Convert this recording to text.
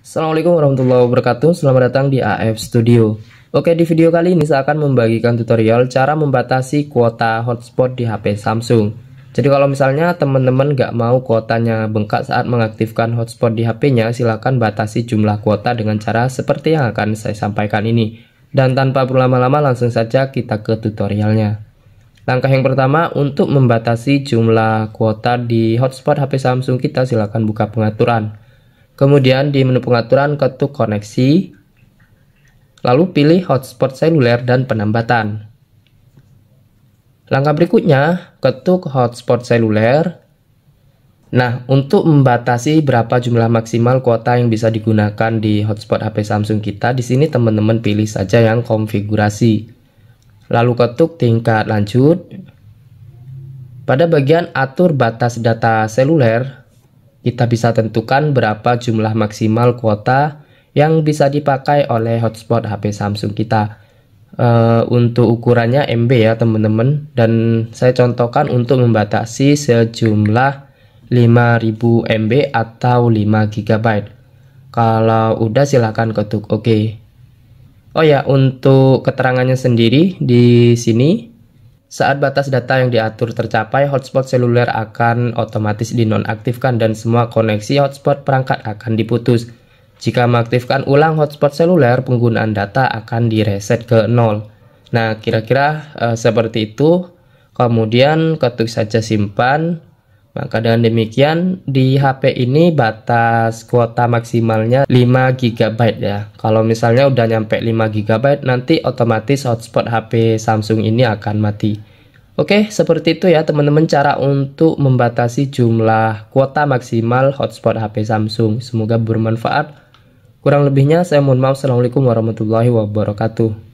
Assalamualaikum warahmatullahi wabarakatuh, selamat datang di AF Studio Oke, di video kali ini saya akan membagikan tutorial cara membatasi kuota hotspot di HP Samsung Jadi kalau misalnya teman-teman gak mau kuotanya bengkak saat mengaktifkan hotspot di HP-nya Silahkan batasi jumlah kuota dengan cara seperti yang akan saya sampaikan ini Dan tanpa berlama-lama langsung saja kita ke tutorialnya Langkah yang pertama untuk membatasi jumlah kuota di hotspot HP Samsung kita silahkan buka pengaturan Kemudian di menu pengaturan ketuk koneksi, lalu pilih hotspot seluler dan penambatan. Langkah berikutnya, ketuk hotspot seluler. Nah, untuk membatasi berapa jumlah maksimal kuota yang bisa digunakan di hotspot HP Samsung kita, di sini teman-teman pilih saja yang konfigurasi. Lalu ketuk tingkat lanjut. Pada bagian atur batas data seluler, kita bisa tentukan berapa jumlah maksimal kuota yang bisa dipakai oleh hotspot HP Samsung kita. Uh, untuk ukurannya MB ya teman-teman dan saya contohkan untuk membatasi sejumlah 5000 MB atau 5 GB. Kalau udah silahkan ketuk OK. Oh ya, untuk keterangannya sendiri di sini saat batas data yang diatur tercapai, hotspot seluler akan otomatis dinonaktifkan dan semua koneksi hotspot perangkat akan diputus. Jika mengaktifkan ulang hotspot seluler, penggunaan data akan direset ke nol. Nah, kira-kira uh, seperti itu. Kemudian ketuk saja simpan. Maka nah, dengan demikian di HP ini batas kuota maksimalnya 5 GB ya. Kalau misalnya udah nyampe 5 GB nanti otomatis hotspot HP Samsung ini akan mati. Oke, seperti itu ya teman-teman cara untuk membatasi jumlah kuota maksimal hotspot HP Samsung. Semoga bermanfaat. Kurang lebihnya saya mohon maaf. Assalamualaikum warahmatullahi wabarakatuh.